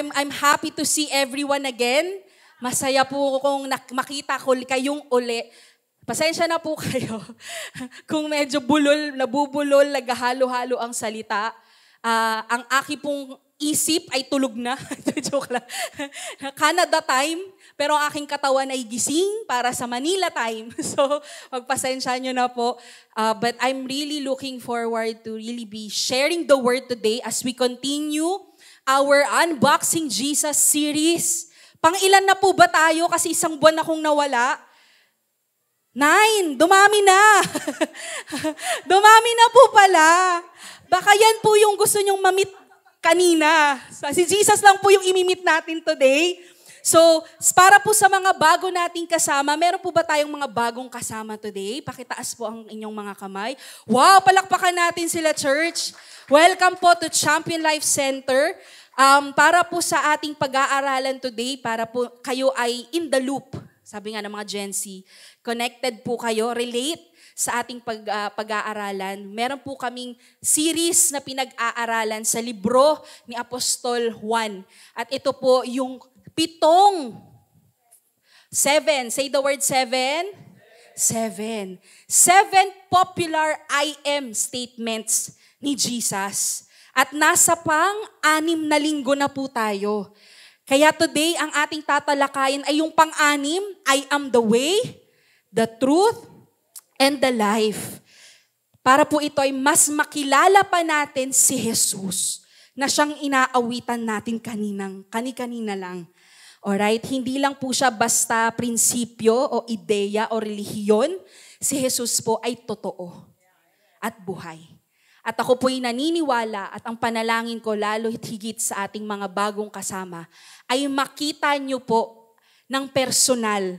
I'm, I'm happy to see everyone again. Masaya po kung makita ko kayong uli. Pasensya na po kayo kung medyo bulol, nabubulol, naghahalo-halo ang salita. Uh, ang aki pong isip ay tulog na. Joke lang. Canada time, pero ang aking katawan ay gising para sa Manila time. so, magpasensya nyo na po. Uh, but I'm really looking forward to really be sharing the word today as we continue our Unboxing Jesus series. Pang-ilan na po ba tayo kasi isang buwan na akong nawala? Nine! Dumami na! dumami na po pala. Baka yan po yung gusto nyong mamit kanina. Si Jesus lang po yung imimit natin today. So, para po sa mga bago nating kasama, meron po ba tayong mga bagong kasama today? Pakitaas po ang inyong mga kamay. Wow, palakpakan natin sila, church. Welcome po to Champion Life Center. Um, para po sa ating pag-aaralan today, para po kayo ay in the loop. Sabi nga ng mga Gen Z, connected po kayo, relate sa ating pag, uh, pag-aaralan. Meron po kaming series na pinag-aaralan sa libro ni Apostol Juan. At ito po yung Pitong. Seven. Say the word seven. Seven. Seven popular I am statements ni Jesus. At nasa pang anim na linggo na po tayo. Kaya today, ang ating tatalakayin ay yung pang-anim, I am the way, the truth, and the life. Para po ito ay mas makilala pa natin si Jesus na siyang inaawitan natin kaninang, kani-kanina lang. Alright? Hindi lang po siya basta prinsipyo o ideya o relihiyon. Si Jesus po ay totoo at buhay. At ako po'y naniniwala at ang panalangin ko lalo higit sa ating mga bagong kasama ay makita niyo po ng personal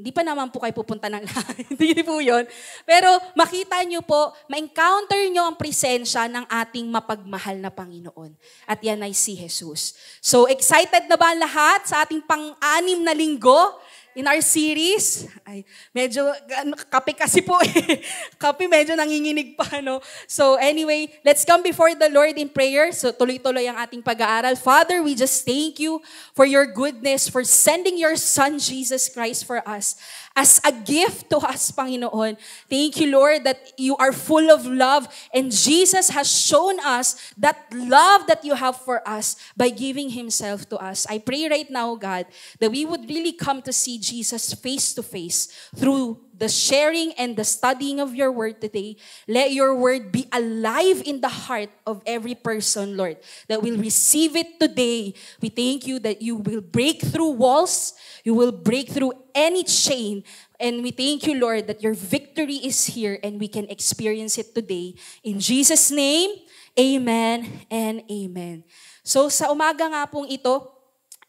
hindi pa naman po kayo pupunta ng langit. Hindi po yun. Pero makita nyo po, ma-encounter nyo ang presensya ng ating mapagmahal na Panginoon. At yan ay si Jesus. So excited na ba lahat sa ating pang-anim na linggo? in our series, ay, medyo, ano, kape kasi po eh. kape medyo nanginginig pa, no? So anyway, let's come before the Lord in prayer. So tuloy-tuloy ang ating pag-aaral. Father, we just thank you for your goodness, for sending your Son, Jesus Christ, for us as a gift to us, Panginoon. Thank you, Lord, that you are full of love and Jesus has shown us that love that you have for us by giving Himself to us. I pray right now, God, that we would really come to see Jesus face to face through the sharing and the studying of your word today. Let your word be alive in the heart of every person, Lord, that will receive it today. We thank you that you will break through walls, you will break through any chain. And we thank you, Lord, that your victory is here and we can experience it today. In Jesus' name, amen and amen. So sa umaga nga pong ito,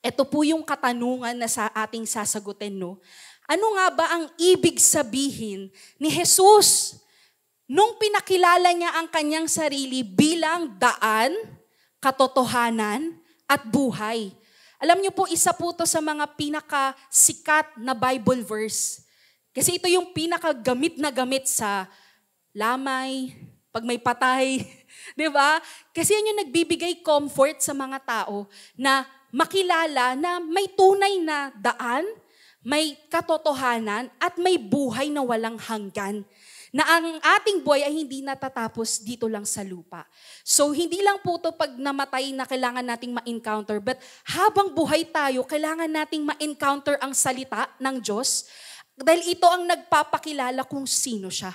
ito po yung katanungan na sa ating sasagutin, no? Ano nga ba ang ibig sabihin ni Jesus nung pinakilala niya ang kanyang sarili bilang daan, katotohanan, at buhay? Alam niyo po, isa po to sa mga pinakasikat na Bible verse. Kasi ito yung pinakagamit na gamit sa lamay, pag may patay, 'di ba? Kasi yan yung nagbibigay comfort sa mga tao na makilala na may tunay na daan, may katotohanan at may buhay na walang hanggan. Na ang ating buhay ay hindi natatapos dito lang sa lupa. So hindi lang po ito pag namatay na kailangan nating ma-encounter, but habang buhay tayo, kailangan nating ma-encounter ang salita ng Diyos dahil ito ang nagpapakilala kung sino siya.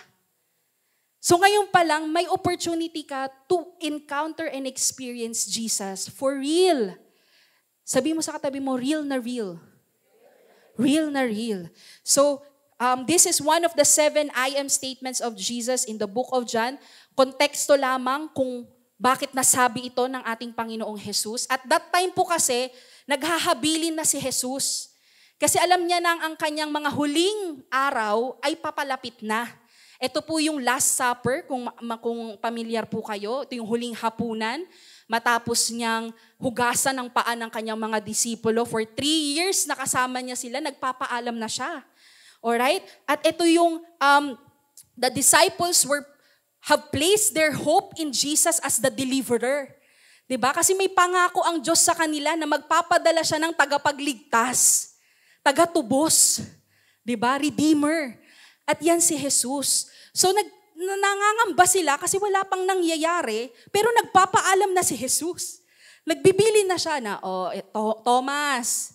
So ngayon pa lang, may opportunity ka to encounter and experience Jesus for real. Sabi mo sa katabi mo, real na real real na real. So, um, this is one of the seven I am statements of Jesus in the book of John. Konteksto lamang kung bakit nasabi ito ng ating Panginoong Jesus. At that time po kasi, naghahabilin na si Jesus. Kasi alam niya na ang kanyang mga huling araw ay papalapit na. Ito po yung Last Supper, kung, kung pamilyar po kayo. Ito yung huling hapunan Matapos niyang hugasan ang paa ng kanyang mga disipulo, for three years nakasama niya sila, nagpapaalam na siya. Alright? At ito yung, um, the disciples were, have placed their hope in Jesus as the deliverer. 'Di ba? Kasi may pangako ang Diyos sa kanila na magpapadala siya ng tagapagligtas, tagatubos, 'di ba? Redeemer. At yan si Jesus. So nag nangangamba sila kasi wala pang nangyayari, pero nagpapaalam na si Jesus. Nagbibili na siya na, oh, ito, eh, Thomas,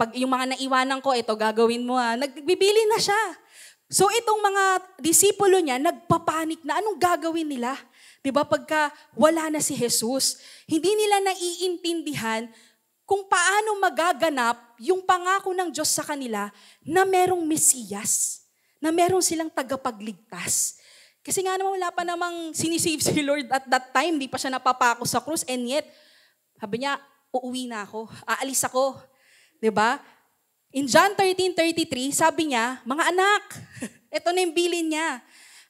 pag yung mga naiwanan ko, ito gagawin mo ha. Ah. Nagbibili na siya. So itong mga disipulo niya, nagpapanik na anong gagawin nila? 'Di ba pagka wala na si Jesus, hindi nila naiintindihan kung paano magaganap yung pangako ng Diyos sa kanila na merong Mesiyas, na merong silang tagapagligtas. Kasi nga naman wala pa namang sinisave si Lord at that time, di pa siya napapako sa cross and yet, sabi niya, uuwi na ako, aalis ako. ba? Diba? In John 13.33, sabi niya, mga anak, ito na yung bilin niya,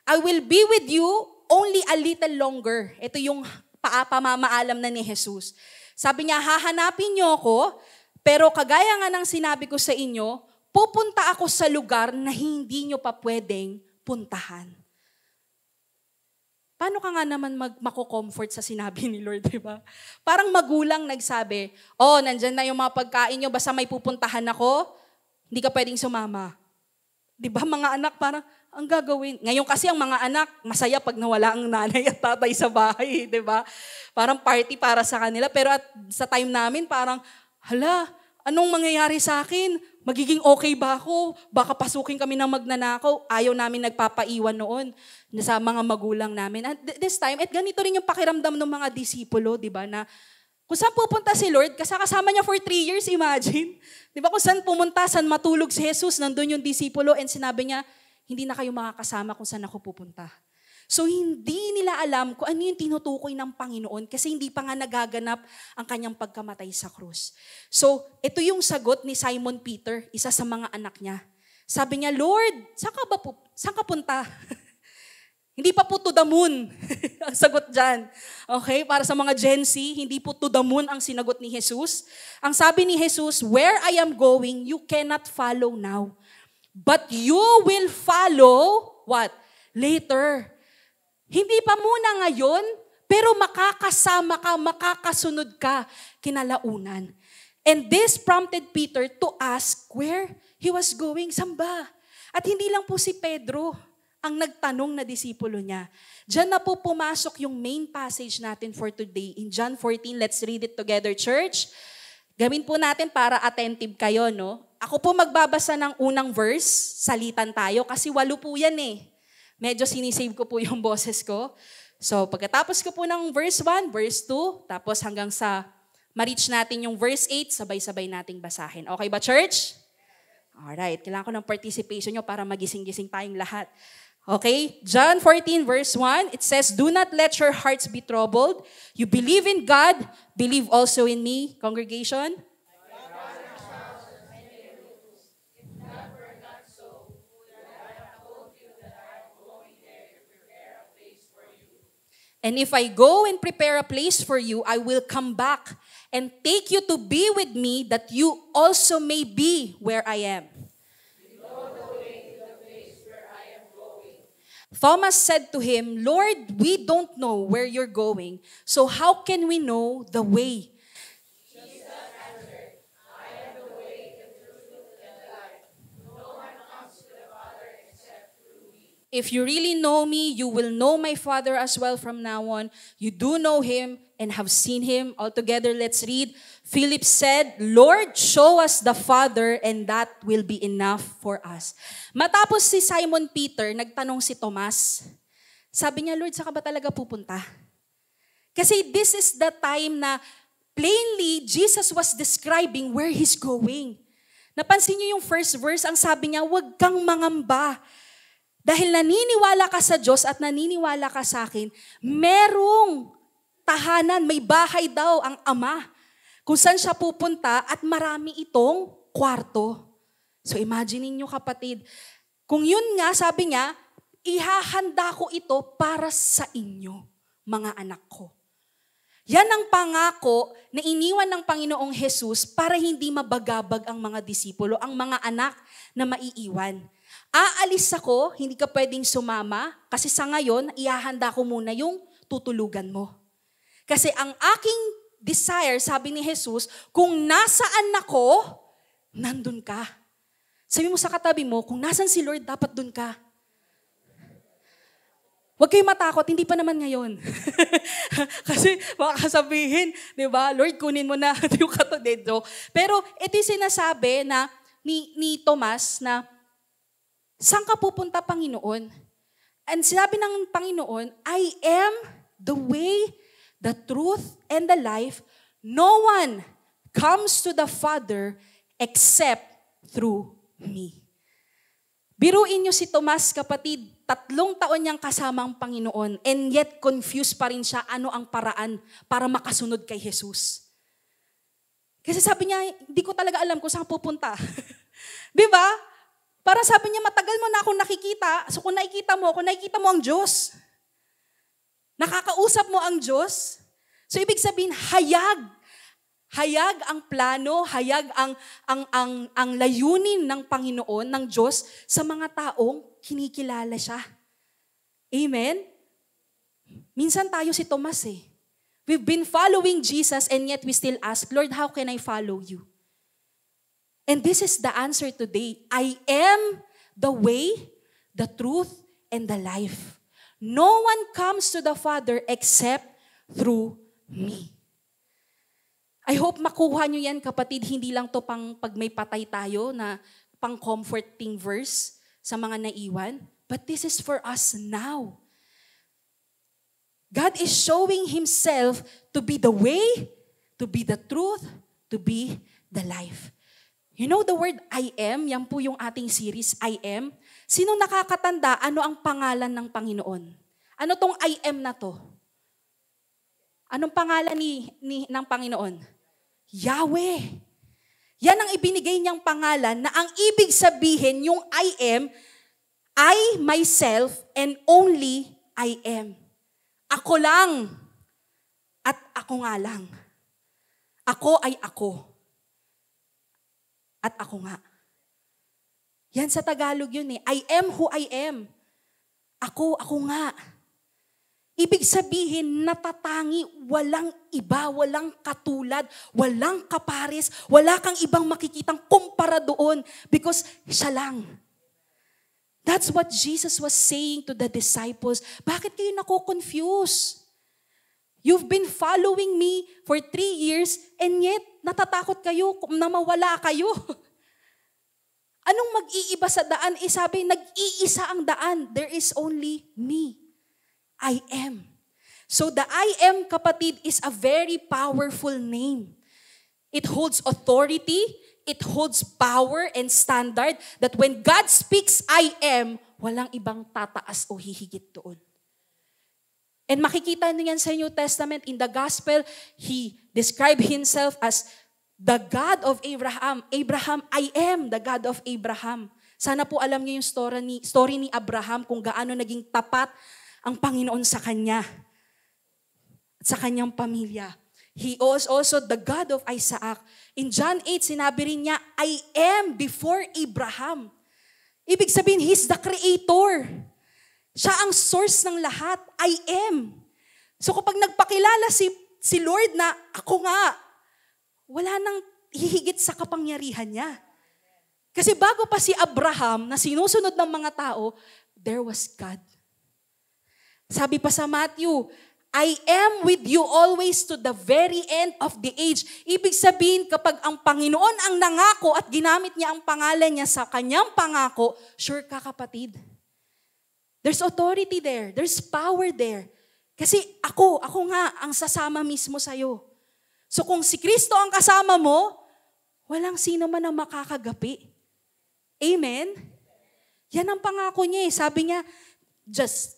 I will be with you only a little longer. Ito yung paapamamaalam na ni Jesus. Sabi niya, hahanapin niyo ako, pero kagaya nga ng sinabi ko sa inyo, pupunta ako sa lugar na hindi niyo pa pwedeng puntahan paano ka nga naman mag mako-comfort sa sinabi ni Lord, di ba? Parang magulang nagsabi, oh, nandyan na yung mga pagkain nyo, basta may pupuntahan ako, hindi ka pwedeng sumama. Di ba mga anak, parang, ang gagawin. Ngayon kasi ang mga anak, masaya pag nawala ang nanay at tatay sa bahay, di ba? Parang party para sa kanila. Pero at sa time namin, parang, hala, Anong mangyayari sa akin? Magiging okay ba ako? Baka pasukin kami ng magnanakaw. Ayaw namin nagpapaiwan noon sa mga magulang namin. At this time, at ganito rin yung pakiramdam ng mga disipulo, di ba, na kung saan pupunta si Lord, kasi kasama niya for three years, imagine. Di ba kung saan pumunta, saan matulog si Jesus, nandun yung disipulo, and sinabi niya, hindi na kayo makakasama kung saan ako pupunta. So hindi nila alam kung ano yung tinutukoy ng Panginoon kasi hindi pa nga nagaganap ang kanyang pagkamatay sa krus. So ito yung sagot ni Simon Peter, isa sa mga anak niya. Sabi niya, Lord, saan ka, ba po, saan ka punta? hindi pa po to the moon ang sagot dyan. Okay, para sa mga Gen Z, hindi po to the moon ang sinagot ni Jesus. Ang sabi ni Jesus, where I am going, you cannot follow now. But you will follow what? Later. Hindi pa muna ngayon, pero makakasama ka, makakasunod ka kinalaunan. And this prompted Peter to ask where he was going, samba. At hindi lang po si Pedro ang nagtanong na disipulo niya. Diyan na po pumasok yung main passage natin for today. In John 14, let's read it together, church. Gawin po natin para attentive kayo, no? Ako po magbabasa ng unang verse, salitan tayo, kasi walo po yan eh medyo sinisave ko po yung boses ko. So pagkatapos ko po ng verse 1, verse 2, tapos hanggang sa ma-reach natin yung verse 8, sabay-sabay nating basahin. Okay ba, church? Alright, kailangan ko ng participation nyo para magising-gising tayong lahat. Okay? John 14 verse 1, it says, Do not let your hearts be troubled. You believe in God, believe also in me. Congregation, And if I go and prepare a place for you, I will come back and take you to be with me that you also may be where I am. Thomas said to him, Lord, we don't know where you're going, so how can we know the way If you really know me, you will know my Father as well from now on. You do know him and have seen him. Altogether, let's read. Philip said, Lord, show us the Father and that will be enough for us. Matapos si Simon Peter, nagtanong si Thomas. Sabi niya, Lord, saka ba talaga pupunta? Kasi this is the time na plainly Jesus was describing where He's going. Napansin niyo yung first verse, ang sabi niya, huwag kang mangamba dahil naniniwala ka sa Diyos at naniniwala ka sa akin, merong tahanan, may bahay daw ang Ama kung saan siya pupunta at marami itong kwarto. So imagine niyo kapatid, kung yun nga, sabi niya, ihahanda ko ito para sa inyo, mga anak ko. Yan ang pangako na iniwan ng Panginoong Jesus para hindi mabagabag ang mga disipulo, ang mga anak na maiiwan. Aalis ako, hindi ka pwedeng sumama, kasi sa ngayon, ihahanda ko muna yung tutulugan mo. Kasi ang aking desire, sabi ni Jesus, kung nasaan ako, nandun ka. Sabi mo sa katabi mo, kung nasan si Lord, dapat dun ka. Huwag kayong matakot, hindi pa naman ngayon. Kasi makakasabihin, di ba, Lord, kunin mo na yung katodedo. Pero ito sinasabi na ni, ni Thomas na Saan ka pupunta, Panginoon? And sinabi ng Panginoon, I am the way, the truth, and the life. No one comes to the Father except through me. Biruin niyo si Tomas, kapatid, tatlong taon niyang kasama ang Panginoon and yet confused pa rin siya ano ang paraan para makasunod kay Jesus. Kasi sabi niya, hindi ko talaga alam kung saan pupunta. Di ba? Parang sabi niya, matagal mo na akong nakikita, so kung nakikita mo, kung nakikita mo ang Diyos, nakakausap mo ang Diyos, so ibig sabihin, hayag. Hayag ang plano, hayag ang, ang, ang, ang layunin ng Panginoon, ng Diyos, sa mga taong kinikilala siya. Amen? Minsan tayo si Tomas eh. We've been following Jesus and yet we still ask, Lord, how can I follow you? And this is the answer today. I am the way, the truth, and the life. No one comes to the Father except through me. I hope makuha nyo yan kapatid, hindi lang to pang pag may patay tayo na pang comforting verse sa mga naiwan. But this is for us now. God is showing Himself to be the way, to be the truth, to be the life. You know the word I am? Yan po yung ating series, I am. Sino nakakatanda ano ang pangalan ng Panginoon? Ano tong I am na to? Anong pangalan ni, ni ng Panginoon? Yahweh. Yan ang ibinigay niyang pangalan na ang ibig sabihin yung I am, I myself and only I am. Ako lang at ako nga lang. Ako ay ako at ako nga. Yan sa Tagalog yun eh. I am who I am. Ako, ako nga. Ibig sabihin, natatangi, walang iba, walang katulad, walang kapares, wala kang ibang makikitang kumpara doon because siya lang. That's what Jesus was saying to the disciples. Bakit kayo nako-confuse? You've been following me for three years and yet natatakot kayo kung mawala kayo. Anong mag-iiba sa daan? Eh sabi, nag-iisa ang daan. There is only me. I am. So the I am, kapatid, is a very powerful name. It holds authority, it holds power and standard that when God speaks, I am, walang ibang tataas o hihigit doon. And makikita niyo sa New Testament. In the Gospel, He described Himself as the God of Abraham. Abraham, I am the God of Abraham. Sana po alam niyo yung story ni, story ni Abraham kung gaano naging tapat ang Panginoon sa kanya at sa kanyang pamilya. He is also the God of Isaac. In John 8, sinabi rin niya, I am before Abraham. Ibig sabihin, He's the Creator. Siya ang source ng lahat. I am. So kapag nagpakilala si, si Lord na ako nga, wala nang hihigit sa kapangyarihan niya. Kasi bago pa si Abraham na sinusunod ng mga tao, there was God. Sabi pa sa Matthew, I am with you always to the very end of the age. Ibig sabihin, kapag ang Panginoon ang nangako at ginamit niya ang pangalan niya sa kanyang pangako, sure ka kapatid, There's authority there. There's power there. Kasi ako, ako nga ang sasama mismo sa'yo. So kung si Kristo ang kasama mo, walang sino man ang makakagapi. Amen? Yan ang pangako niya eh. Sabi niya, just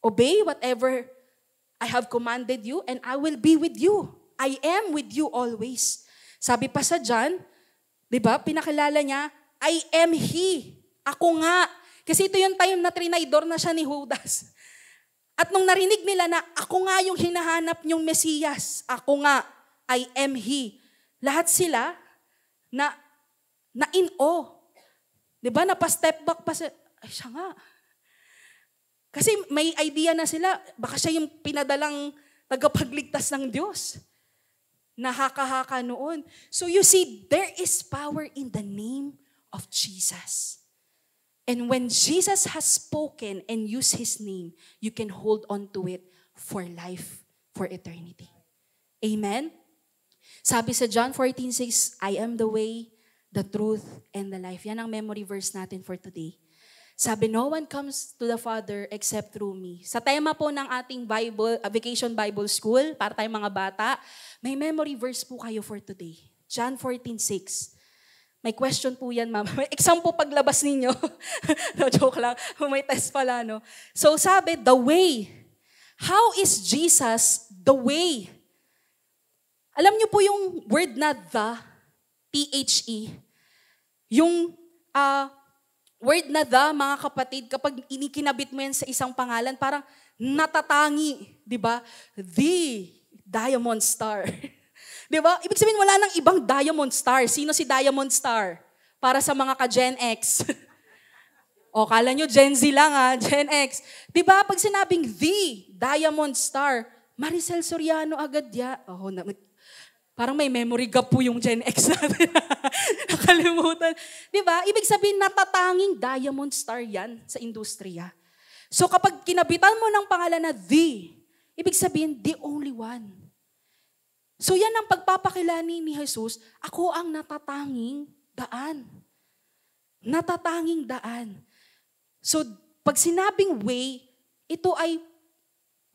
obey whatever I have commanded you and I will be with you. I am with you always. Sabi pa sa John, di ba, pinakilala niya, I am He. Ako nga kasi ito yung time na trinaydor na siya ni Judas. At nung narinig nila na ako nga yung hinahanap niyong Mesiyas, ako nga, I am He. Lahat sila na, na in awe. Di ba? Napa-step back pa sa, ay siya nga. Kasi may idea na sila, baka siya yung pinadalang tagapagligtas ng Diyos. Nahaka-haka noon. So you see, there is power in the name of Jesus. And when Jesus has spoken and used His name, you can hold on to it for life, for eternity. Amen? Sabi sa John 14.6, I am the way, the truth, and the life. Yan ang memory verse natin for today. Sabi, no one comes to the Father except through me. Sa tema po ng ating Bible, uh, Vacation Bible School, para tayong mga bata, may memory verse po kayo for today. John 14.6 may question po yan, ma'am. May exam po paglabas ninyo. no, joke lang. May test pala, no? So sabi, the way. How is Jesus the way? Alam niyo po yung word na the, P-H-E. Yung uh, word na the, mga kapatid, kapag inikinabit mo yan sa isang pangalan, parang natatangi, di ba? The Diamond Star. Di ba? Ibig sabihin, wala nang ibang Diamond Star. Sino si Diamond Star? Para sa mga ka-Gen X. o, kala nyo Gen Z lang ha, ah. Gen X. Di ba? Pag sinabing the Diamond Star, Maricel Soriano agad ya. Oh, na, parang may memory gap po yung Gen X natin. Nakalimutan. Di ba? Ibig sabihin, natatanging Diamond Star yan sa industriya. So kapag kinabitan mo ng pangalan na the, ibig sabihin, the only one. So yan ang pagpapakilani ni Jesus, ako ang natatanging daan. Natatanging daan. So pag sinabing way, ito ay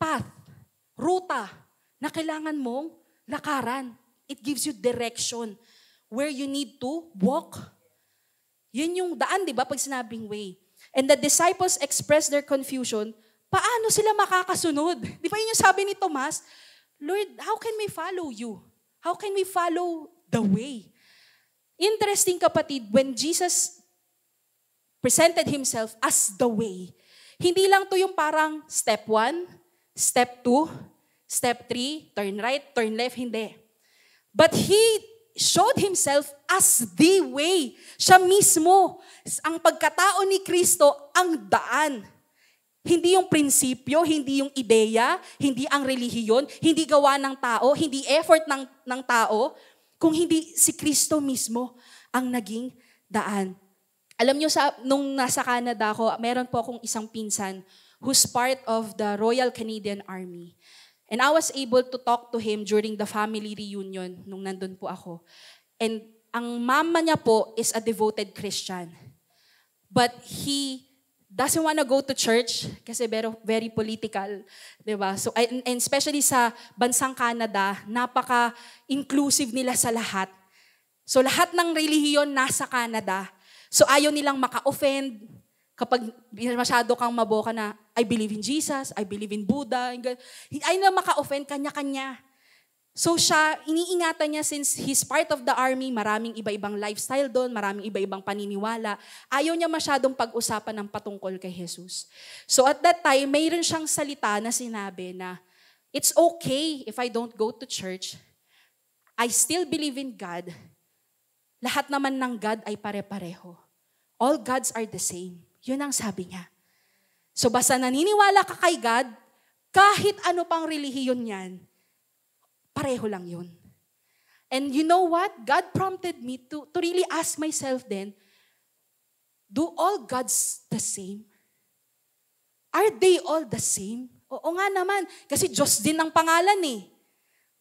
path, ruta na kailangan mong lakaran. It gives you direction where you need to walk. Yan yung daan, di ba, pag sinabing way. And the disciples expressed their confusion, paano sila makakasunod? Di ba yun yung sabi ni Tomas? Lord, how can we follow you? How can we follow the way? Interesting kapatid, when Jesus presented himself as the way, hindi lang to yung parang step one, step two, step three, turn right, turn left, hindi. But he showed himself as the way. Siya mismo, ang pagkatao ni Kristo, ang daan hindi yung prinsipyo, hindi yung ideya, hindi ang relihiyon, hindi gawa ng tao, hindi effort ng, ng tao, kung hindi si Kristo mismo ang naging daan. Alam nyo, sa, nung nasa Canada ako, meron po akong isang pinsan who's part of the Royal Canadian Army. And I was able to talk to him during the family reunion nung nandun po ako. And ang mama niya po is a devoted Christian. But he doesn't want to go to church kasi very, very political, 'di ba? So and, and especially sa bansang Canada, napaka-inclusive nila sa lahat. So lahat ng relihiyon nasa Canada. So ayaw nilang maka-offend kapag masyado kang maboka na I believe in Jesus, I believe in Buddha, ayaw na maka-offend kanya-kanya. So siya, iniingatan niya since he's part of the army, maraming iba-ibang lifestyle doon, maraming iba-ibang paniniwala. Ayaw niya masyadong pag-usapan ng patungkol kay Jesus. So at that time, mayroon siyang salita na sinabi na, it's okay if I don't go to church. I still believe in God. Lahat naman ng God ay pare-pareho. All gods are the same. Yun ang sabi niya. So basta naniniwala ka kay God, kahit ano pang relihiyon yan, Pareho lang yun. And you know what? God prompted me to, to really ask myself then, do all gods the same? Are they all the same? Oo nga naman, kasi Diyos din ang pangalan eh.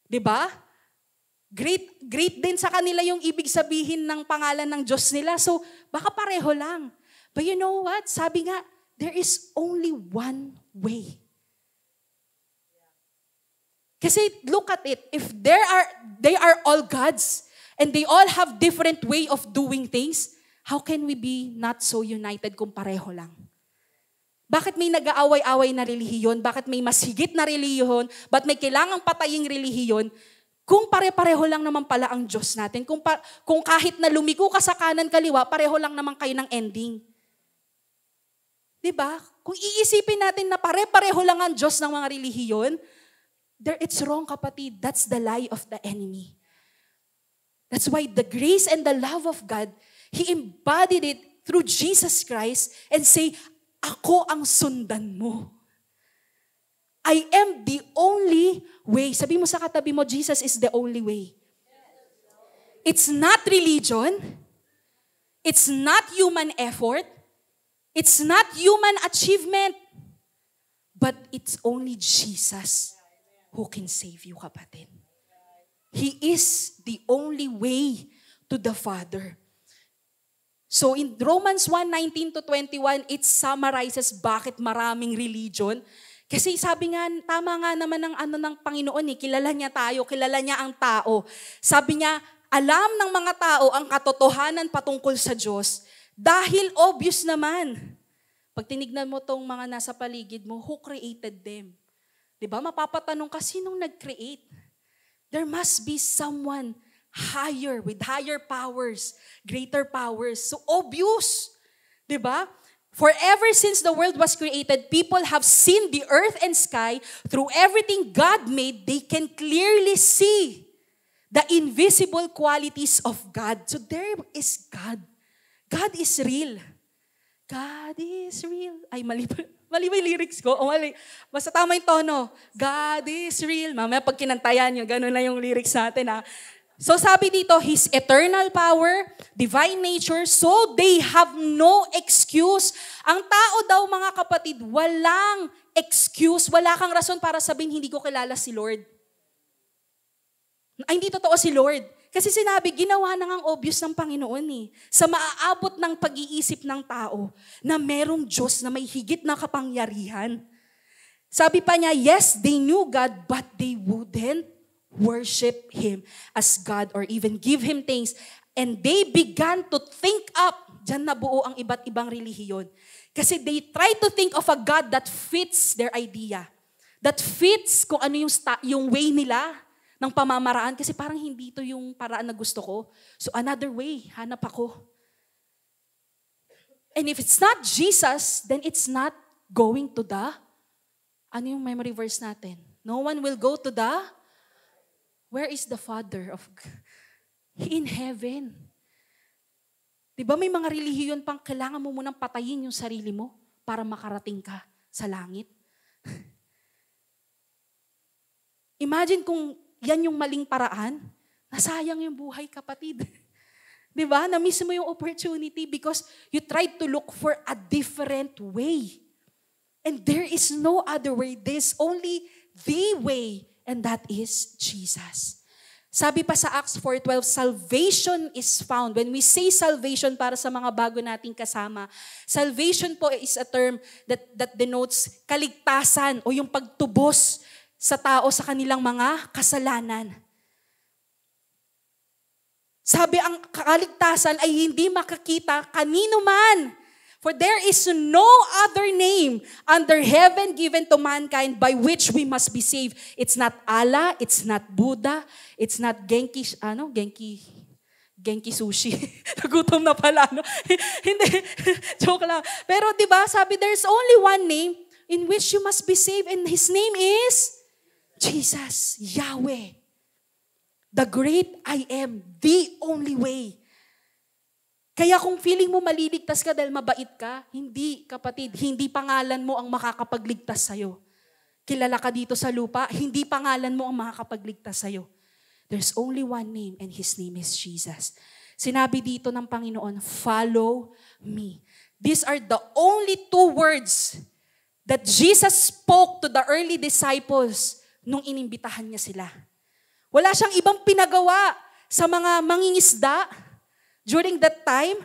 'Di ba? Great great din sa kanila yung ibig sabihin ng pangalan ng Diyos nila. So, baka pareho lang. But you know what? Sabi nga, there is only one way. Kasi look at it. If there are, they are all gods and they all have different way of doing things, how can we be not so united kung pareho lang? Bakit may nag-aaway-away na relihiyon? Bakit may mas higit na relihiyon? Bakit may kailangang pataying relihiyon? Kung pare-pareho lang naman pala ang Diyos natin, kung, pa, kung kahit na lumiko ka sa kanan kaliwa, pareho lang naman kayo ng ending. ba? Diba? Kung iisipin natin na pare-pareho lang ang Diyos ng mga relihiyon, There, it's wrong, kapatid. That's the lie of the enemy. That's why the grace and the love of God, He embodied it through Jesus Christ and say, ako ang sundan mo. I am the only way. Sabi mo sa katabi mo, Jesus is the only way. It's not religion. It's not human effort. It's not human achievement. But it's only Jesus who can save you, kapatid. He is the only way to the Father. So in Romans 1:19 to 21, it summarizes bakit maraming religion. Kasi sabi nga, tama nga naman ng ano ng Panginoon eh, kilala niya tayo, kilala niya ang tao. Sabi niya, alam ng mga tao ang katotohanan patungkol sa Diyos dahil obvious naman. Pag tinignan mo tong mga nasa paligid mo, who created them? Di ba? Mapapatanong ka, sinong nag-create? There must be someone higher, with higher powers, greater powers. So obvious, di ba? For ever since the world was created, people have seen the earth and sky. Through everything God made, they can clearly see the invisible qualities of God. So there is God. God is real. God is real. Ay, mali pa. Mali ba yung lyrics ko? O mali. Basta tama yung tono. God is real. Mamaya pag kinantayan nyo, ganun na yung lyrics natin ha. So sabi dito, His eternal power, divine nature, so they have no excuse. Ang tao daw mga kapatid, walang excuse, wala kang rason para sabihin hindi ko kilala si Lord. Ay, hindi totoo si Lord. Kasi sinabi, ginawa na ngang obvious ng Panginoon eh. Sa maaabot ng pag-iisip ng tao na merong Diyos na may higit na kapangyarihan. Sabi pa niya, yes, they knew God, but they wouldn't worship Him as God or even give Him things. And they began to think up. Diyan nabuo ang iba't ibang relihiyon. Kasi they try to think of a God that fits their idea. That fits kung ano yung, sta- yung way nila ng pamamaraan kasi parang hindi ito yung paraan na gusto ko. So another way, hanap ako. And if it's not Jesus, then it's not going to the, ano yung memory verse natin? No one will go to the, where is the Father of, in heaven. Di ba may mga relihiyon pang kailangan mo munang patayin yung sarili mo para makarating ka sa langit? Imagine kung yan yung maling paraan, nasayang yung buhay, kapatid. Di ba? Na-miss mo yung opportunity because you tried to look for a different way. And there is no other way. There's only the way, and that is Jesus. Sabi pa sa Acts 4.12, salvation is found. When we say salvation para sa mga bago nating kasama, salvation po is a term that, that denotes kaligtasan o yung pagtubos sa tao sa kanilang mga kasalanan. Sabi, ang kaligtasan ay hindi makakita kanino man. For there is no other name under heaven given to mankind by which we must be saved. It's not Allah, it's not Buddha, it's not Genki, ano, Genki, Genki sushi. Nagutom na pala, no? hindi, joke lang. Pero di ba sabi, there's only one name in which you must be saved and His name is Jesus, Yahweh, the great I am, the only way. Kaya kung feeling mo maliligtas ka dahil mabait ka, hindi kapatid, hindi pangalan mo ang makakapagligtas sa'yo. Kilala ka dito sa lupa, hindi pangalan mo ang makakapagligtas sa'yo. There's only one name and His name is Jesus. Sinabi dito ng Panginoon, follow me. These are the only two words that Jesus spoke to the early disciples nung inimbitahan niya sila. Wala siyang ibang pinagawa sa mga mangingisda during that time.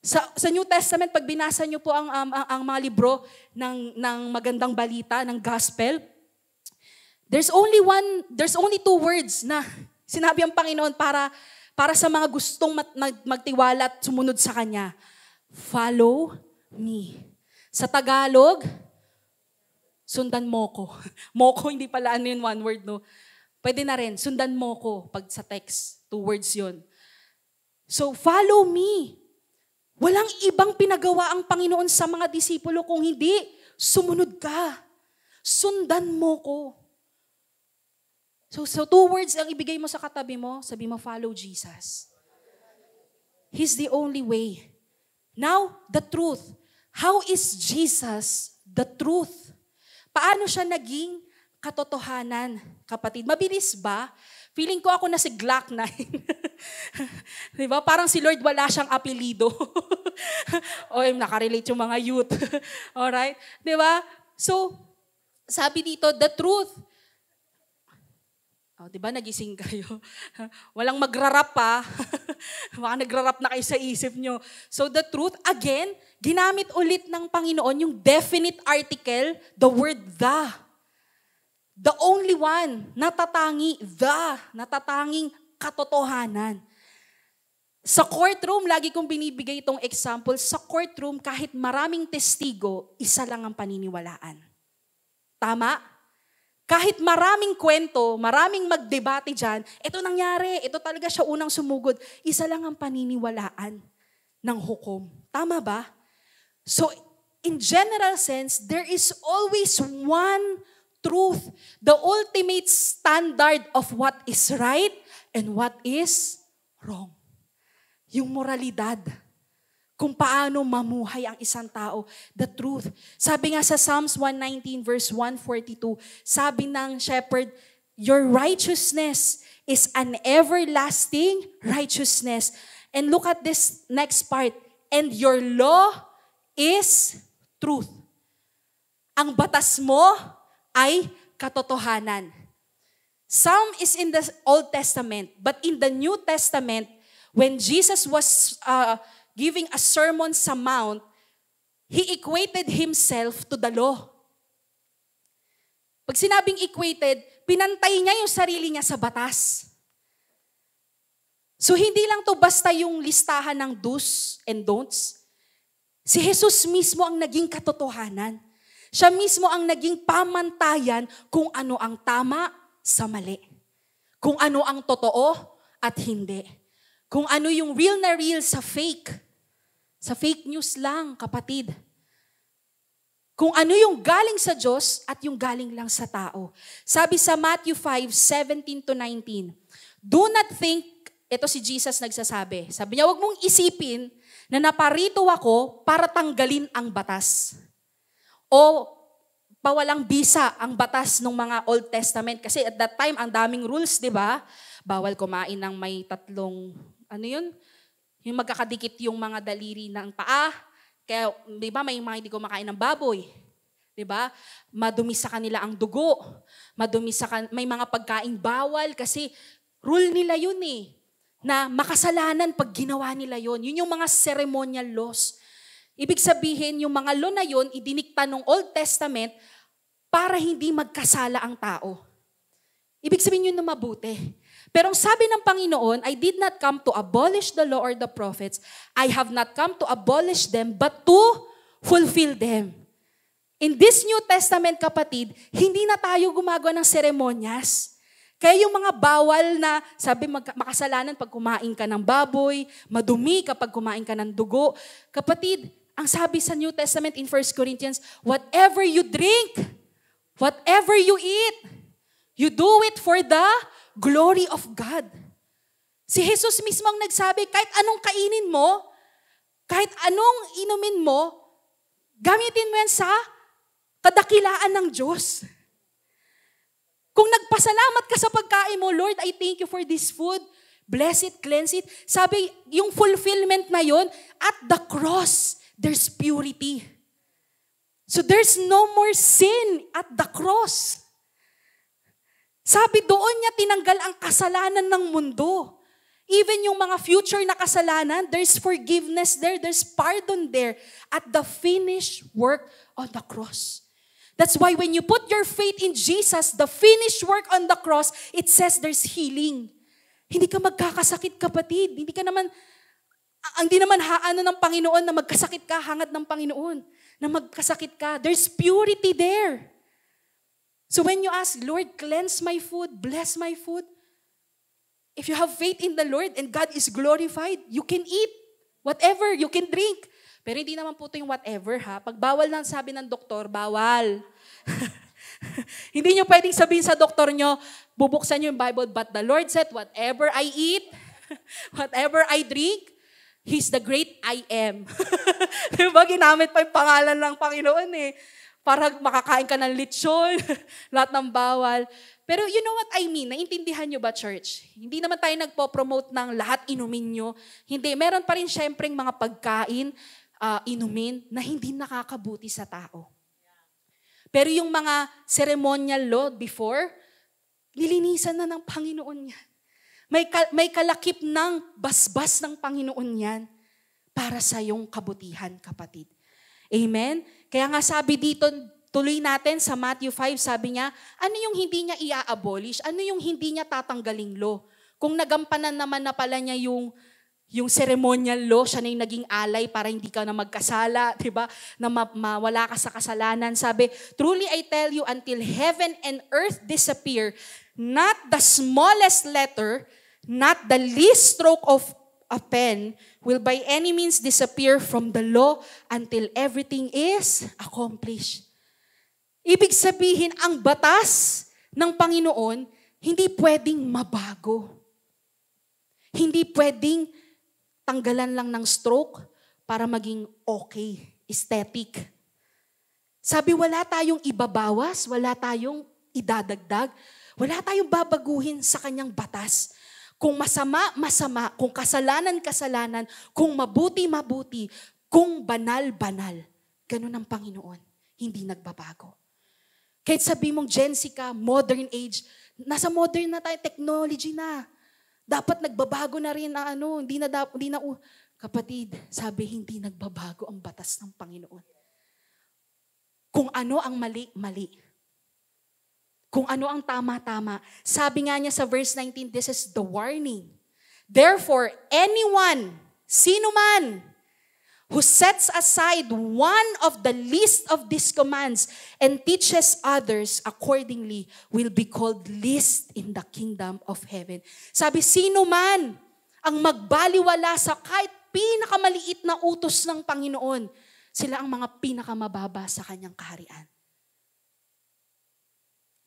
Sa, sa New Testament, pag binasa niyo po ang, um, ang, ang mga libro ng, ng magandang balita, ng gospel, there's only one, there's only two words na sinabi ang Panginoon para, para sa mga gustong mat, mag, magtiwala at sumunod sa Kanya. Follow me. Sa Tagalog, sundan mo ko. mo ko, hindi pala ano yun, one word, no? Pwede na rin, sundan mo ko pag sa text. Two words yun. So, follow me. Walang ibang pinagawa ang Panginoon sa mga disipulo kung hindi, sumunod ka. Sundan mo ko. So, so two words ang ibigay mo sa katabi mo, sabi mo, follow Jesus. He's the only way. Now, the truth. How is Jesus the truth? Paano siya naging katotohanan, kapatid? Mabilis ba? Feeling ko ako na si Glock 9. Di ba? Parang si Lord wala siyang apelido. o, nakarelate yung mga youth. Alright? Di ba? So, sabi dito, the truth Oh, 'di ba nagising kayo? Walang magrarap pa. Ah. Baka nagrarap na kayo sa isip nyo. So the truth, again, ginamit ulit ng Panginoon yung definite article, the word the. The only one, natatangi, the, natatanging katotohanan. Sa courtroom, lagi kong binibigay itong example, sa courtroom, kahit maraming testigo, isa lang ang paniniwalaan. Tama? Kahit maraming kwento, maraming magdebate dyan, ito nangyari, ito talaga siya unang sumugod. Isa lang ang paniniwalaan ng hukom. Tama ba? So, in general sense, there is always one truth, the ultimate standard of what is right and what is wrong. Yung moralidad. Moralidad kung paano mamuhay ang isang tao, the truth. Sabi nga sa Psalms 119 verse 142, sabi ng shepherd, Your righteousness is an everlasting righteousness. And look at this next part. And your law is truth. Ang batas mo ay katotohanan. Psalm is in the Old Testament, but in the New Testament, when Jesus was uh, giving a sermon sa mount, he equated himself to the law. Pag sinabing equated, pinantay niya yung sarili niya sa batas. So hindi lang to basta yung listahan ng do's and don'ts. Si Jesus mismo ang naging katotohanan. Siya mismo ang naging pamantayan kung ano ang tama sa mali. Kung ano ang totoo at hindi. Kung ano yung real na real sa fake sa fake news lang, kapatid. Kung ano yung galing sa Diyos at yung galing lang sa tao. Sabi sa Matthew 5:17 to 19, Do not think, ito si Jesus nagsasabi, sabi niya, huwag mong isipin na naparito ako para tanggalin ang batas. O pawalang bisa ang batas ng mga Old Testament. Kasi at that time, ang daming rules, di ba? Bawal kumain ng may tatlong, ano yun? Yung magkakadikit yung mga daliri ng paa. Kaya, di ba, may mga hindi kumakain ng baboy. Di ba? Madumi sa kanila ang dugo. Madumi sa kan- may mga pagkain bawal kasi rule nila yun eh na makasalanan pag ginawa nila yun. Yun yung mga ceremonial laws. Ibig sabihin, yung mga law na yon, idinikta ng Old Testament para hindi magkasala ang tao. Ibig sabihin yun na mabuti. Pero ang sabi ng Panginoon, I did not come to abolish the law or the prophets. I have not come to abolish them, but to fulfill them. In this New Testament, kapatid, hindi na tayo gumagawa ng seremonyas. Kaya yung mga bawal na, sabi, mag- makasalanan pag kumain ka ng baboy, madumi kapag kumain ka ng dugo. Kapatid, ang sabi sa New Testament in 1 Corinthians, whatever you drink, whatever you eat, you do it for the glory of God. Si Jesus mismo ang nagsabi, kahit anong kainin mo, kahit anong inumin mo, gamitin mo yan sa kadakilaan ng Diyos. Kung nagpasalamat ka sa pagkain mo, Lord, I thank you for this food. Bless it, cleanse it. Sabi, yung fulfillment na yon at the cross, there's purity. So there's no more sin at the cross. Sabi doon niya tinanggal ang kasalanan ng mundo. Even yung mga future na kasalanan, there's forgiveness there, there's pardon there at the finished work on the cross. That's why when you put your faith in Jesus, the finished work on the cross, it says there's healing. Hindi ka magkakasakit kapatid. Hindi ka naman, hindi naman haano ng Panginoon na magkasakit ka, hangad ng Panginoon. Na magkasakit ka. There's purity there. So when you ask, Lord, cleanse my food, bless my food, if you have faith in the Lord and God is glorified, you can eat whatever, you can drink. Pero hindi naman po ito yung whatever ha. Pag bawal lang sabi ng doktor, bawal. hindi nyo pwedeng sabihin sa doktor nyo, bubuksan nyo yung Bible, but the Lord said, whatever I eat, whatever I drink, He's the great I am. diba? Ginamit pa yung pangalan ng Panginoon eh parang makakain ka ng lechon, lahat ng bawal. Pero you know what I mean? Naintindihan nyo ba, church? Hindi naman tayo nagpo-promote ng lahat inumin nyo. Hindi. Meron pa rin syempreng mga pagkain, uh, inumin, na hindi nakakabuti sa tao. Pero yung mga ceremonial law before, lilinisan na ng Panginoon yan. May, ka- may kalakip ng basbas ng Panginoon yan para sa iyong kabutihan, kapatid. Amen? Kaya nga sabi dito, tuloy natin sa Matthew 5, sabi niya, ano yung hindi niya ia-abolish? Ano yung hindi niya tatanggaling law? Kung nagampanan naman na pala niya yung yung ceremonial law, siya na yung naging alay para hindi ka na magkasala, di ba? Na ma- mawala ka sa kasalanan. Sabi, truly I tell you, until heaven and earth disappear, not the smallest letter, not the least stroke of a pen will by any means disappear from the law until everything is accomplished. Ibig sabihin, ang batas ng Panginoon hindi pwedeng mabago. Hindi pwedeng tanggalan lang ng stroke para maging okay, aesthetic. Sabi, wala tayong ibabawas, wala tayong idadagdag, wala tayong babaguhin sa kanyang batas. Kung masama, masama. Kung kasalanan, kasalanan. Kung mabuti, mabuti. Kung banal, banal. Ganun ang Panginoon. Hindi nagbabago. Kahit sabi mong Gen Z ka, modern age, nasa modern na tayo, technology na. Dapat nagbabago na rin na ano, hindi na, hindi na, uh, kapatid, sabi hindi nagbabago ang batas ng Panginoon. Kung ano ang mali, mali kung ano ang tama-tama. Sabi nga niya sa verse 19, this is the warning. Therefore, anyone, sino man, who sets aside one of the least of these commands and teaches others accordingly will be called least in the kingdom of heaven. Sabi, sino man ang magbaliwala sa kahit pinakamaliit na utos ng Panginoon, sila ang mga pinakamababa sa kanyang kaharian.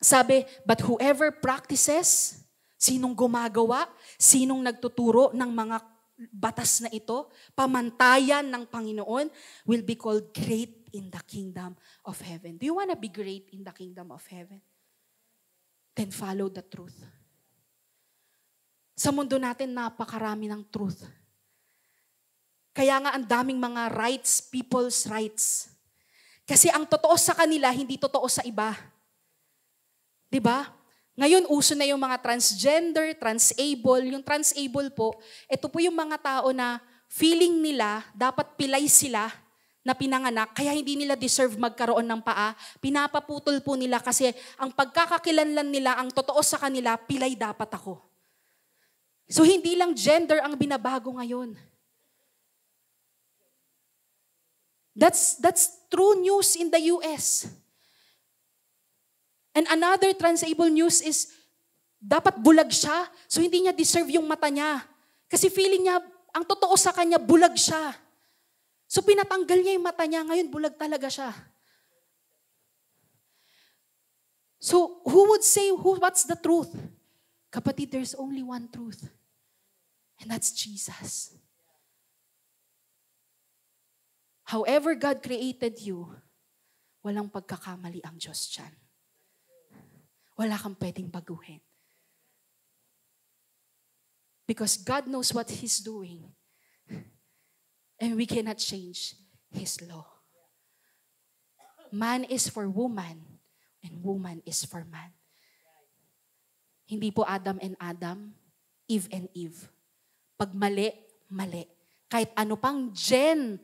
Sabi, but whoever practices, sinong gumagawa, sinong nagtuturo ng mga batas na ito, pamantayan ng Panginoon, will be called great in the kingdom of heaven. Do you want to be great in the kingdom of heaven? Then follow the truth. Sa mundo natin, napakarami ng truth. Kaya nga ang daming mga rights, people's rights. Kasi ang totoo sa kanila, hindi totoo sa iba. 'Di ba? Ngayon, uso na yung mga transgender, transable. Yung transable po, ito po yung mga tao na feeling nila, dapat pilay sila na pinanganak, kaya hindi nila deserve magkaroon ng paa. Pinapaputol po nila kasi ang pagkakakilanlan nila, ang totoo sa kanila, pilay dapat ako. So hindi lang gender ang binabago ngayon. That's, that's true news in the US. And another transable news is, dapat bulag siya, so hindi niya deserve yung mata niya. Kasi feeling niya, ang totoo sa kanya, bulag siya. So pinatanggal niya yung mata niya, ngayon bulag talaga siya. So who would say, who, what's the truth? Kapatid, there's only one truth. And that's Jesus. However God created you, walang pagkakamali ang Diyos dyan wala kang pwedeng baguhin. Because God knows what He's doing. And we cannot change His law. Man is for woman, and woman is for man. Hindi po Adam and Adam, Eve and Eve. Pag mali, mali. Kahit ano pang gen,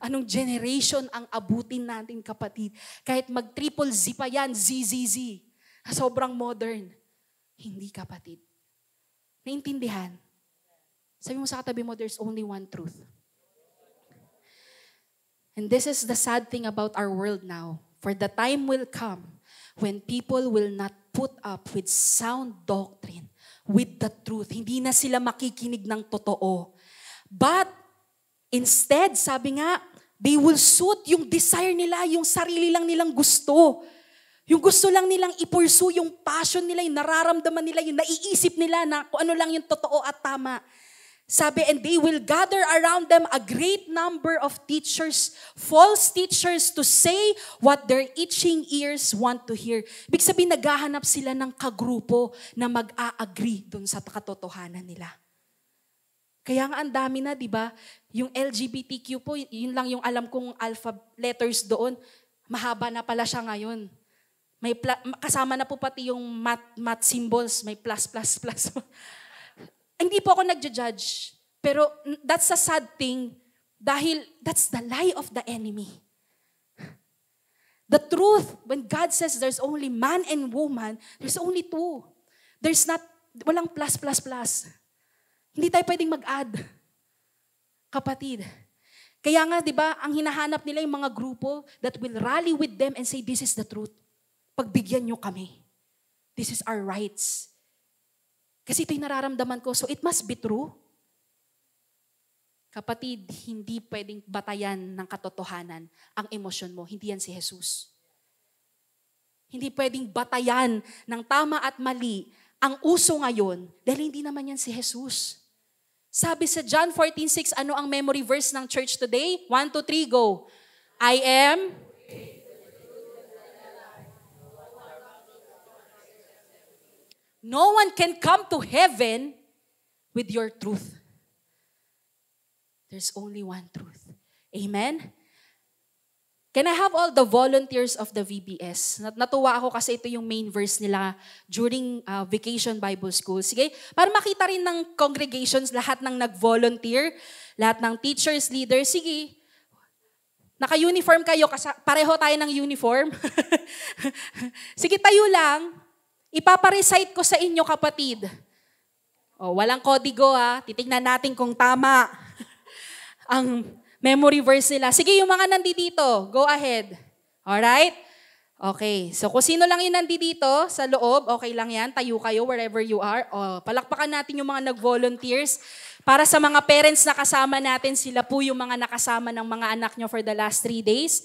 anong generation ang abutin natin kapatid. Kahit mag triple Z pa yan, ZZZ. Sobrang modern. Hindi kapatid. Naintindihan? Sabi mo sa katabi mo, there's only one truth. And this is the sad thing about our world now. For the time will come when people will not put up with sound doctrine, with the truth. Hindi na sila makikinig ng totoo. But instead, sabi nga, they will suit yung desire nila, yung sarili lang nilang gusto. Yung gusto lang nilang ipursu yung passion nila, yung nararamdaman nila, yung naiisip nila na kung ano lang yung totoo at tama. Sabi, and they will gather around them a great number of teachers, false teachers, to say what their itching ears want to hear. Ibig sabihin, naghahanap sila ng kagrupo na mag-a-agree dun sa katotohanan nila. Kaya nga ang dami na, di ba? Yung LGBTQ po, yun lang yung alam kong alpha letters doon. Mahaba na pala siya ngayon. May pla- kasama na po pati yung math, math symbols, may plus, plus, plus. Hindi po ako nagja-judge. Pero that's a sad thing dahil that's the lie of the enemy. The truth, when God says there's only man and woman, there's only two. There's not, walang plus, plus, plus. Hindi tayo pwedeng mag-add. Kapatid, kaya nga, di ba, ang hinahanap nila yung mga grupo that will rally with them and say, this is the truth. Pagbigyan nyo kami. This is our rights. Kasi ito'y nararamdaman ko, so it must be true. Kapatid, hindi pwedeng batayan ng katotohanan ang emosyon mo. Hindi yan si Jesus. Hindi pwedeng batayan ng tama at mali ang uso ngayon dahil hindi naman yan si Jesus. Sabi sa John 14.6, ano ang memory verse ng church today? 1, 2, 3, go. I am No one can come to heaven with your truth. There's only one truth. Amen? Can I have all the volunteers of the VBS? natuwa ako kasi ito yung main verse nila during uh, Vacation Bible School. Sige, para makita rin ng congregations, lahat ng nag-volunteer, lahat ng teachers, leaders, sige, naka-uniform kayo, kasi pareho tayo ng uniform. sige, tayo lang. Ipaparecite ko sa inyo, kapatid. O, oh, walang kodigo ha. Ah. Titignan natin kung tama ang memory verse nila. Sige, yung mga nandito, go ahead. Alright? Okay. So, kung sino lang yung nandito sa loob, okay lang yan. Tayo kayo wherever you are. O, oh, palakpakan natin yung mga nag-volunteers. Para sa mga parents na kasama natin, sila po yung mga nakasama ng mga anak nyo for the last three days.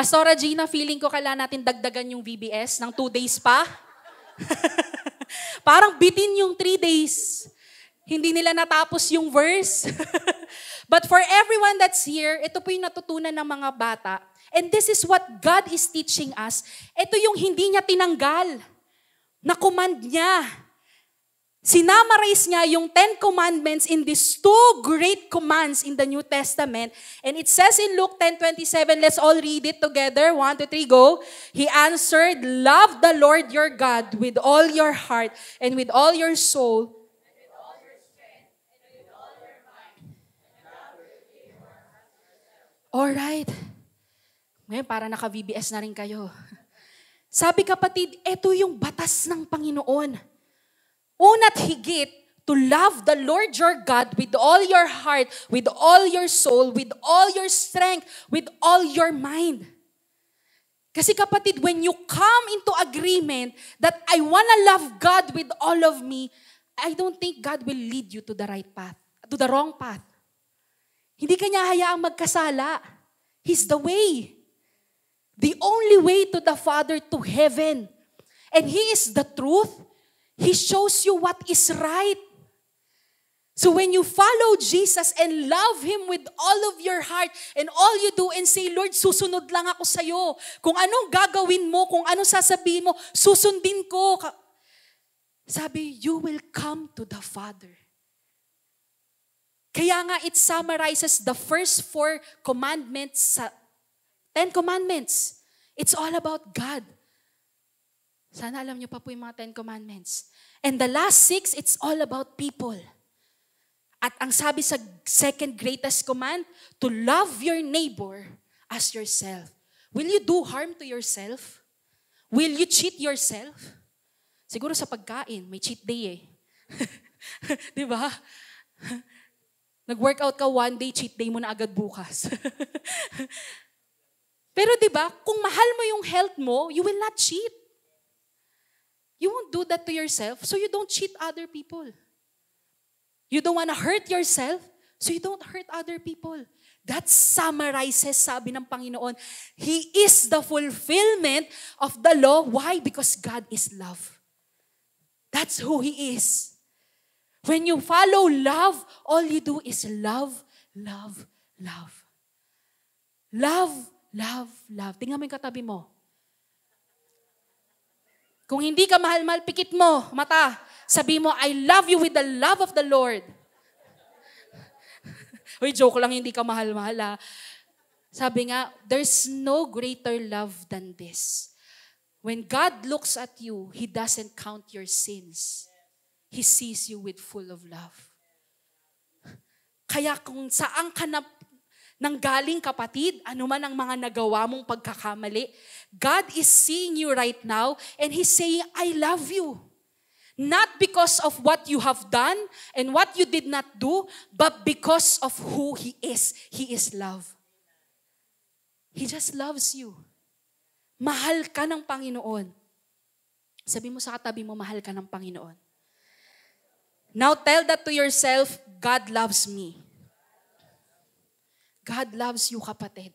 Pastora Gina, feeling ko kala natin dagdagan yung VBS ng two days pa. Parang bitin yung three days. Hindi nila natapos yung verse. But for everyone that's here, ito po yung natutunan ng mga bata. And this is what God is teaching us. Ito yung hindi niya tinanggal. Na command niya Sinamarize niya yung Ten Commandments in these two great commands in the New Testament. And it says in Luke 10.27, let's all read it together. One, two, three, go. He answered, Love the Lord your God with all your heart and with all your soul And and with with all all your your strength mind. Alright. Ngayon, para naka-VBS na rin kayo. Sabi kapatid, ito yung batas ng Panginoon una't higit to love the Lord your God with all your heart, with all your soul, with all your strength, with all your mind. Kasi kapatid, when you come into agreement that I wanna love God with all of me, I don't think God will lead you to the right path, to the wrong path. Hindi niya hayaang magkasala. He's the way. The only way to the Father, to heaven. And He is the truth. He shows you what is right. So when you follow Jesus and love Him with all of your heart and all you do and say, Lord, susunod lang ako sa'yo. Kung anong gagawin mo, kung anong sasabihin mo, susundin ko. Sabi, you will come to the Father. Kaya nga it summarizes the first four commandments sa Ten Commandments. It's all about God. Sana alam niyo pa po yung mga Ten Commandments. And the last six, it's all about people. At ang sabi sa second greatest command, to love your neighbor as yourself. Will you do harm to yourself? Will you cheat yourself? Siguro sa pagkain, may cheat day eh. Di ba? Nag-workout ka one day, cheat day mo na agad bukas. Pero 'di ba, kung mahal mo yung health mo, you will not cheat. You won't do that to yourself, so you don't cheat other people. You don't want to hurt yourself, so you don't hurt other people. That summarizes, sabi ng Panginoon, He is the fulfillment of the law. Why? Because God is love. That's who He is. When you follow love, all you do is love, love, love. Love, love, love. Tingnan mo yung katabi mo. Kung hindi ka mahal-mahal, pikit mo, mata. Sabi mo, I love you with the love of the Lord. Uy, joke lang, hindi ka mahal-mahal ha. Ah. Sabi nga, there's no greater love than this. When God looks at you, He doesn't count your sins. He sees you with full of love. Kaya kung saan ka na nang galing kapatid, anuman ang mga nagawa mong pagkakamali. God is seeing you right now and He's saying, I love you. Not because of what you have done and what you did not do, but because of who He is. He is love. He just loves you. Mahal ka ng Panginoon. Sabi mo sa katabi mo, mahal ka ng Panginoon. Now tell that to yourself, God loves me. God loves you, kapatid.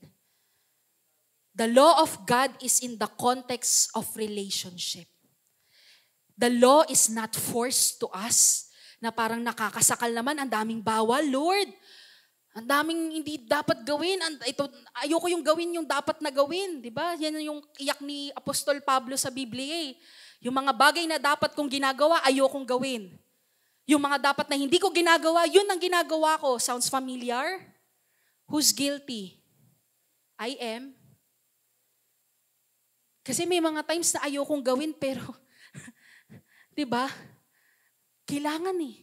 The law of God is in the context of relationship. The law is not forced to us na parang nakakasakal naman, ang daming bawal, Lord. Ang daming hindi dapat gawin. Ito, ayoko yung gawin yung dapat na gawin. Di ba? Yan yung iyak ni Apostol Pablo sa Biblia. Eh. Yung mga bagay na dapat kong ginagawa, ayokong gawin. Yung mga dapat na hindi ko ginagawa, yun ang ginagawa ko. Sounds familiar? Who's guilty? I am. Kasi may mga times na ayokong gawin pero, di ba? Kailangan eh.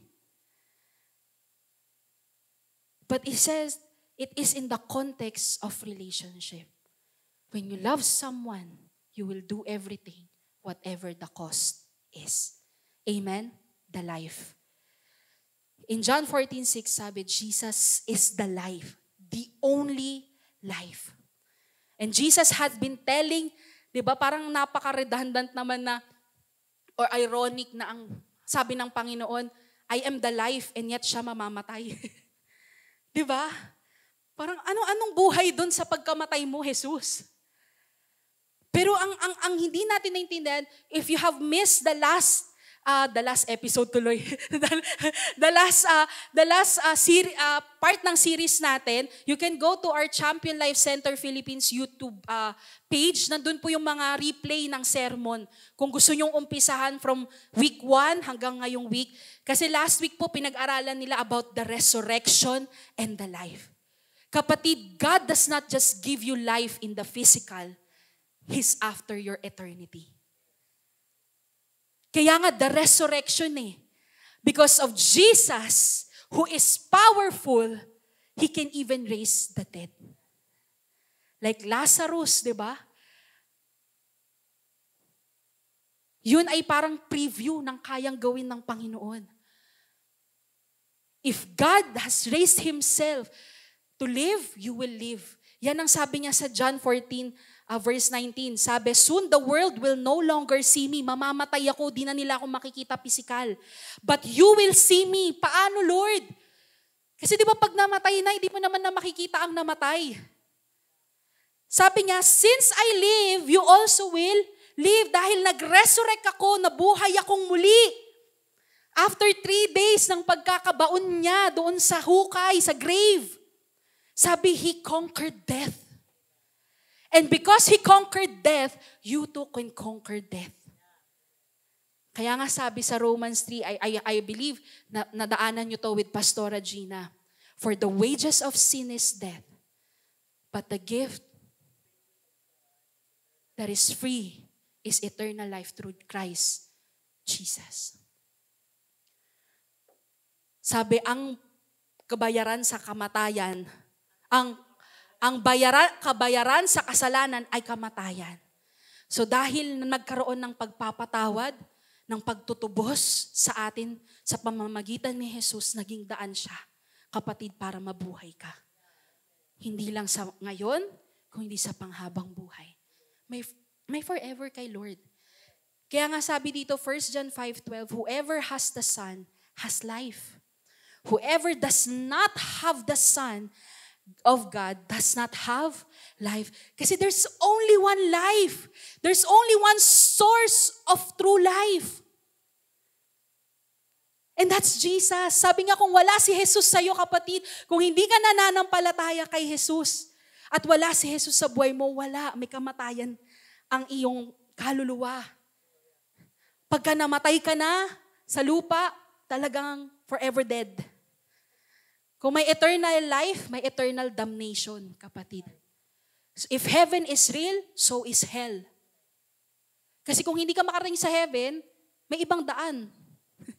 But it says, it is in the context of relationship. When you love someone, you will do everything, whatever the cost is. Amen? The life. In John 14, 6, sabi, Jesus is the life the only life. And Jesus has been telling, di ba parang napaka-redundant naman na, or ironic na ang sabi ng Panginoon, I am the life and yet siya mamamatay. di ba? Parang ano-anong buhay doon sa pagkamatay mo, Jesus? Pero ang, ang, ang hindi natin naintindihan, if you have missed the last uh, the last episode tuloy. the last, uh, the last uh, ah, ser- uh, part ng series natin, you can go to our Champion Life Center Philippines YouTube uh, page. Nandun po yung mga replay ng sermon. Kung gusto nyong umpisahan from week 1 hanggang ngayong week. Kasi last week po pinag-aralan nila about the resurrection and the life. Kapatid, God does not just give you life in the physical. He's after your eternity. Kaya nga, the resurrection eh. Because of Jesus, who is powerful, He can even raise the dead. Like Lazarus, di ba? Yun ay parang preview ng kayang gawin ng Panginoon. If God has raised Himself to live, you will live. Yan ang sabi niya sa John 14, Uh, verse 19, sabi, Soon the world will no longer see me. Mamamatay ako, di na nila ako makikita pisikal. But you will see me. Paano, Lord? Kasi di ba pag namatay na, hindi mo naman na makikita ang namatay. Sabi niya, since I live, you also will live. Dahil nag-resurrect ako, nabuhay akong muli. After three days ng pagkakabaon niya doon sa hukay, sa grave, sabi, he conquered death. And because He conquered death, you too can conquer death. Kaya nga sabi sa Romans 3, I, I, I believe na nadaanan nyo to with Pastora Gina. For the wages of sin is death, but the gift that is free is eternal life through Christ Jesus. Sabi, ang kabayaran sa kamatayan, ang ang bayaran, kabayaran sa kasalanan ay kamatayan. So dahil nagkaroon ng pagpapatawad, ng pagtutubos sa atin sa pamamagitan ni Jesus, naging daan siya, kapatid, para mabuhay ka. Hindi lang sa ngayon, kundi sa panghabang buhay. May, may forever kay Lord. Kaya nga sabi dito, 1 John 5.12, Whoever has the Son has life. Whoever does not have the Son of God does not have life. Kasi there's only one life. There's only one source of true life. And that's Jesus. Sabi nga kung wala si Jesus sa iyo kapatid, kung hindi ka nananampalataya kay Jesus at wala si Jesus sa buhay mo, wala, may kamatayan ang iyong kaluluwa. Pagka namatay ka na sa lupa, talagang forever dead. Kung may eternal life, may eternal damnation, kapatid. So if heaven is real, so is hell. Kasi kung hindi ka makarating sa heaven, may ibang daan.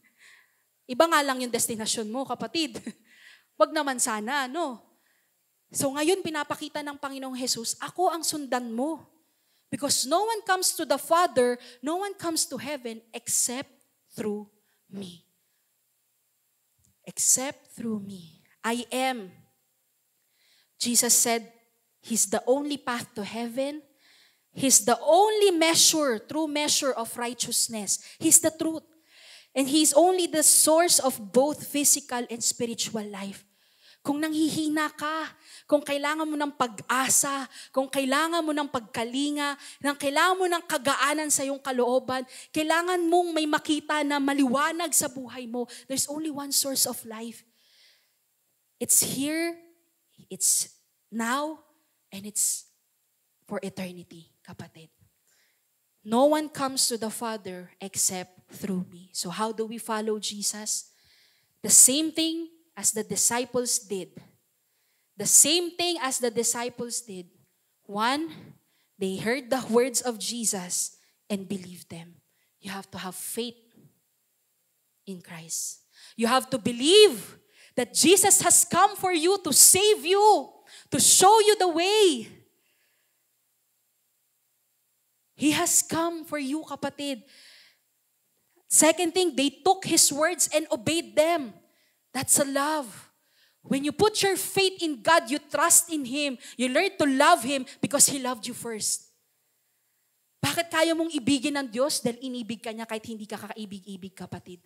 Iba nga lang yung destinasyon mo, kapatid. Wag naman sana, no? So ngayon, pinapakita ng Panginoong Jesus, ako ang sundan mo. Because no one comes to the Father, no one comes to heaven except through me. Except through me. I am. Jesus said, He's the only path to heaven. He's the only measure, true measure of righteousness. He's the truth. And He's only the source of both physical and spiritual life. Kung nanghihina ka, kung kailangan mo ng pag-asa, kung kailangan mo ng pagkalinga, nang kailangan mo ng kagaanan sa iyong kalooban, kailangan mong may makita na maliwanag sa buhay mo, there's only one source of life. It's here, it's now, and it's for eternity, kapatid. No one comes to the Father except through me. So how do we follow Jesus? The same thing as the disciples did. The same thing as the disciples did. One, they heard the words of Jesus and believed them. You have to have faith in Christ. You have to believe that Jesus has come for you to save you, to show you the way. He has come for you, kapatid. Second thing, they took His words and obeyed them. That's a love. When you put your faith in God, you trust in Him. You learn to love Him because He loved you first. Bakit kaya mong ibigin ng Diyos? Dahil inibig ka niya kahit hindi ka kakaibig-ibig, kapatid.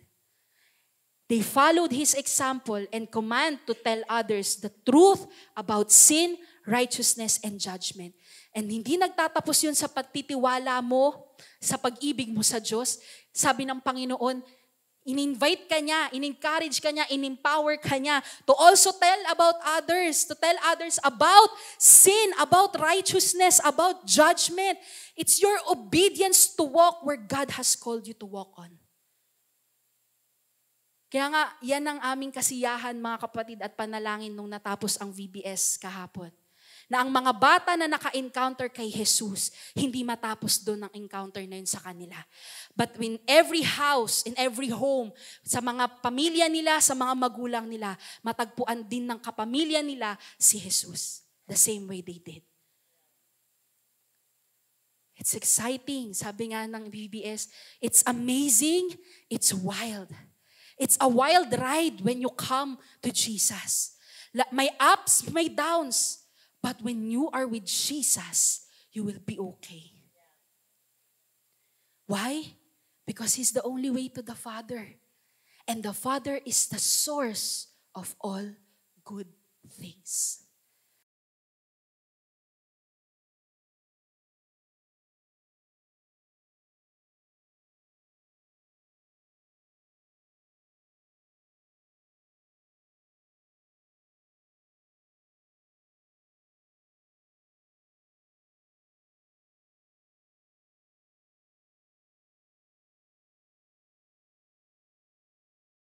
They followed his example and command to tell others the truth about sin, righteousness, and judgment. And hindi nagtatapos yun sa pagtitiwala mo, sa pag-ibig mo sa Diyos. Sabi ng Panginoon, in-invite ka niya, in-encourage ka niya, in-empower ka niya to also tell about others, to tell others about sin, about righteousness, about judgment. It's your obedience to walk where God has called you to walk on. Kaya nga, yan ang aming kasiyahan mga kapatid at panalangin nung natapos ang VBS kahapon. Na ang mga bata na naka-encounter kay Jesus, hindi matapos doon ang encounter na yun sa kanila. But in every house, in every home, sa mga pamilya nila, sa mga magulang nila, matagpuan din ng kapamilya nila si Jesus. The same way they did. It's exciting. Sabi nga ng BBS, it's amazing, it's wild. It's a wild ride when you come to Jesus. May ups, may downs. But when you are with Jesus, you will be okay. Why? Because He's the only way to the Father. And the Father is the source of all good things.